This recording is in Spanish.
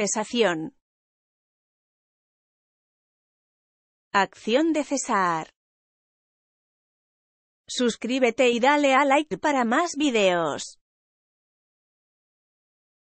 Cesación. Acción de cesar. Suscríbete y dale a like para más videos.